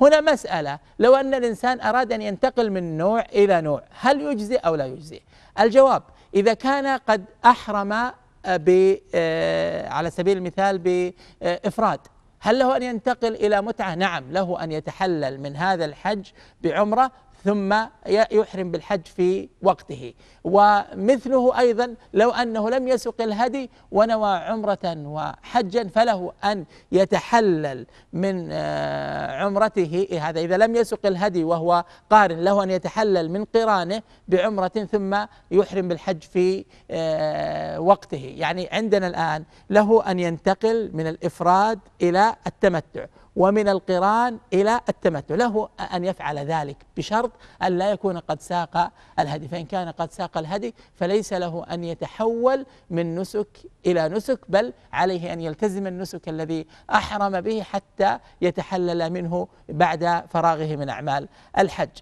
هنا مسألة لو أن الإنسان أراد أن ينتقل من نوع إلى نوع هل يجزي أو لا يجزي الجواب إذا كان قد أحرم آه، آه، على سبيل المثال بإفراد آه، هل له أن ينتقل إلى متعة؟ نعم له أن يتحلل من هذا الحج بعمرة ثم يحرم بالحج في وقته ومثله ايضا لو انه لم يسق الهدي ونوى عمره وحجا فله ان يتحلل من آه، عمرته إيه، هذا اذا لم يسق الهدي وهو قارن له ان يتحلل من قرانه بعمره ثم يحرم بالحج في آه، وقته يعني عندنا الان له ان ينتقل من الافراد الى التمتع ومن القران إلى التمتع له أن يفعل ذلك بشرط أن لا يكون قد ساق الهدي فإن كان قد ساق الهدي فليس له أن يتحول من نسك إلى نسك بل عليه أن يلتزم النسك الذي أحرم به حتى يتحلل منه بعد فراغه من أعمال الحج